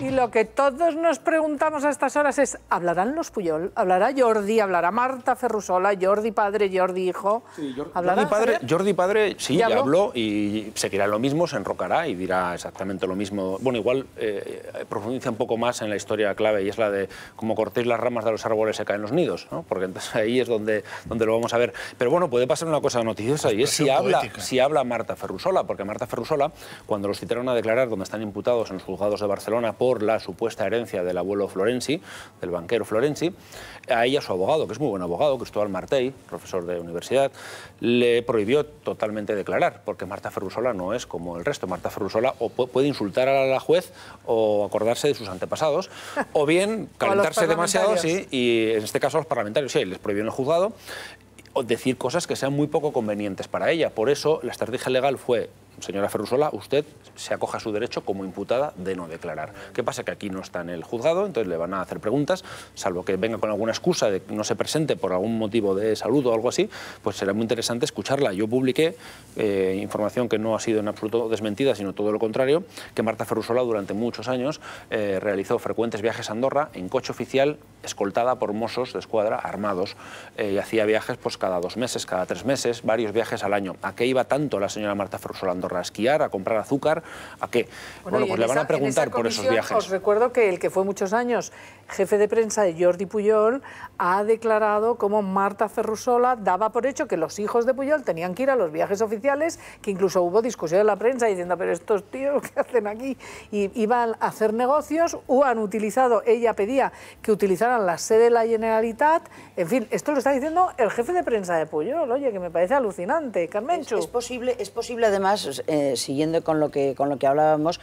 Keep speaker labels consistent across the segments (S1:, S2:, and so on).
S1: Y lo que todos nos preguntamos a estas horas es, ¿hablarán los Puyol? ¿Hablará Jordi? ¿Hablará Marta Ferrusola? ¿Jordi padre? ¿Jordi hijo?
S2: Sí, Jordi, padre, Jordi padre, sí, ya habló? y seguirá lo mismo, se enrocará y dirá exactamente lo mismo. Bueno, igual eh, profundiza un poco más en la historia clave y es la de cómo cortéis las ramas de los árboles se caen los nidos, ¿no? porque entonces ahí es donde, donde lo vamos a ver. Pero bueno, puede pasar una cosa noticiosa y es si habla, si habla Marta Ferrusola, porque Marta Ferrusola, cuando los citaron a declarar donde están imputados en los juzgados de Barcelona por la supuesta herencia del abuelo Florenzi, del banquero Florenzi, a ella su abogado, que es muy buen abogado, Cristóbal Martey, profesor de universidad, le prohibió totalmente declarar, porque Marta Ferrusola no es como el resto. Marta Ferrusola o puede insultar a la juez o acordarse de sus antepasados, o bien calentarse demasiado, sí, y en este caso a los parlamentarios, sí, les prohibió en el juzgado, o decir cosas que sean muy poco convenientes para ella. Por eso la estrategia legal fue señora Ferrusola, usted se acoja a su derecho como imputada de no declarar. ¿Qué pasa? Que aquí no está en el juzgado, entonces le van a hacer preguntas, salvo que venga con alguna excusa de que no se presente por algún motivo de salud o algo así, pues será muy interesante escucharla. Yo publiqué eh, información que no ha sido en absoluto desmentida, sino todo lo contrario, que Marta Ferrusola durante muchos años eh, realizó frecuentes viajes a Andorra en coche oficial escoltada por mosos de escuadra armados eh, y hacía viajes pues cada dos meses, cada tres meses, varios viajes al año. ¿A qué iba tanto la señora Marta Ferrusola Andorra? ¿A esquiar? ¿A comprar azúcar? ¿A qué? Bueno, pues le van a preguntar por esos viajes. Os
S1: recuerdo que el que fue muchos años jefe de prensa de Jordi Puyol ha declarado cómo Marta Ferrusola daba por hecho que los hijos de Puyol tenían que ir a los viajes oficiales, que incluso hubo discusión en la prensa diciendo, pero estos tíos, ¿qué hacen aquí? Y iban a hacer negocios o han utilizado, ella pedía que utilizaran la sede de la Generalitat.
S3: En fin, esto lo está diciendo el jefe de prensa de Puyol, oye, que me parece alucinante. Carmencho. Es, posible, es posible además, eh, siguiendo con lo, que, con lo que hablábamos,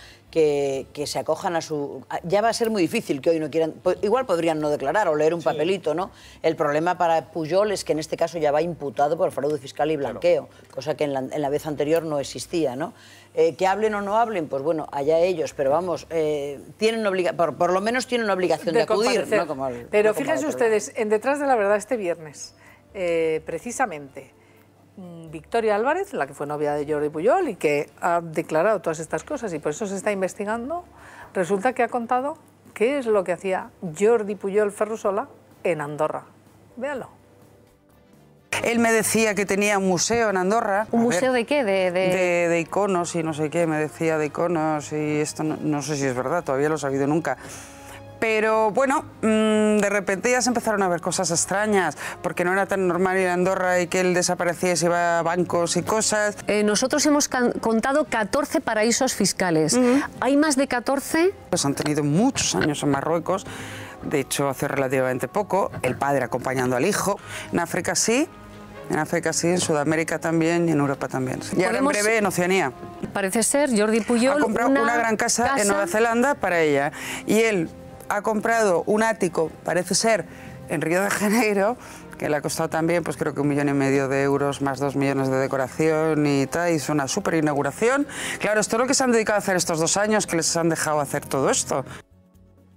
S3: que, se acojan a su... Ya va a ser muy difícil que hoy no quieran... Igual podrían no declarar o leer un papelito, ¿no? El problema para Puyol es que en este caso ya va imputado por fraude fiscal y blanqueo, cosa que en la, vez anterior no existía, ¿no? Eh, que hablen o no hablen, pues bueno, allá ellos, pero vamos, eh, tienen obliga por, lo menos tienen una obligación de, acudir. pero fíjense ustedes,
S1: en Detrás de la Verdad este viernes, eh, precisamente... Mm, Victoria Álvarez, la que fue novia de Jordi Puyol y que ha declarado todas estas cosas y por eso se está investigando, resulta que ha contado qué es lo que hacía Jordi Puyol Ferrusola en Andorra. Véalo.
S3: Él me decía que tenía un museo en Andorra. ¿Un museo de qué? De, iconos y no sé qué, me decía de iconos y esto no, no sé si es verdad, todavía lo he sabido nunca pero bueno, mm, de repente ya se empezaron a ver cosas extrañas, porque no era tan normal ir a Andorra y que él desapareciese, iba a bancos y cosas. Eh, nosotros hemos contado 14 paraísos fiscales.
S1: ¿Hay más de 14?
S3: Pues han tenido muchos años en Marruecos, de hecho hace relativamente poco, el padre acompañando al hijo. En África sí, en África sí, en Sudamérica también y en Europa también. Ya Y en breve en Oceanía. Parece ser Jordi Puyol. Ha comprado una, gran casa, casa, en Nueva Zelanda para ella. Y él ha comprado un ático, parece ser, en Río de Janeiro, que le ha costado también, pues creo que un millón y medio de euros, más dos millones de decoración y tal, hizo una super inauguración. Claro, esto es lo que se han dedicado a hacer estos dos años, que les han dejado hacer todo esto.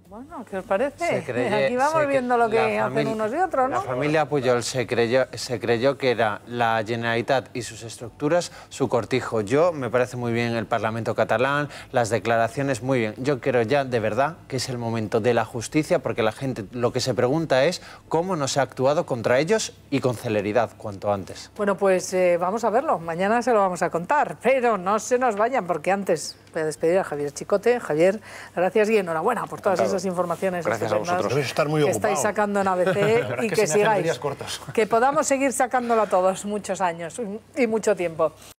S1: Bueno, ¿qué os parece? Aquí vamos viendo lo que hacen unos y otros, ¿no? La
S2: familia Puyol se creyó, se creyó que era la Generalitat y sus estructuras su cortijo. Yo, me parece muy bien el Parlamento catalán, las declaraciones, muy bien. Yo creo ya, de verdad, que es el momento de la justicia, porque la gente lo que se pregunta es cómo nos ha actuado contra ellos y con celeridad, cuanto antes.
S1: Bueno, pues eh, vamos a verlo. Mañana se lo vamos a contar, pero no se nos vayan, porque antes voy a despedir a Javier Chicote. Javier, gracias y enhorabuena por todas esas informaciones Gracias a que estáis sacando en ABC y que, sigáis. Que podamos seguir sacándolo a todos muchos años y mucho tiempo.